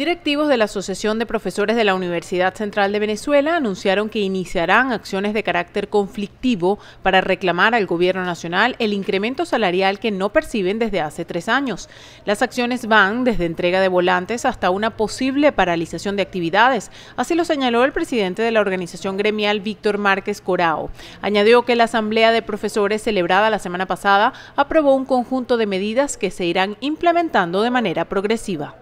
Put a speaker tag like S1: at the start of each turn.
S1: Directivos de la Asociación de Profesores de la Universidad Central de Venezuela anunciaron que iniciarán acciones de carácter conflictivo para reclamar al Gobierno Nacional el incremento salarial que no perciben desde hace tres años. Las acciones van desde entrega de volantes hasta una posible paralización de actividades, así lo señaló el presidente de la organización gremial Víctor Márquez Corao. Añadió que la Asamblea de Profesores celebrada la semana pasada aprobó un conjunto de medidas que se irán implementando de manera progresiva.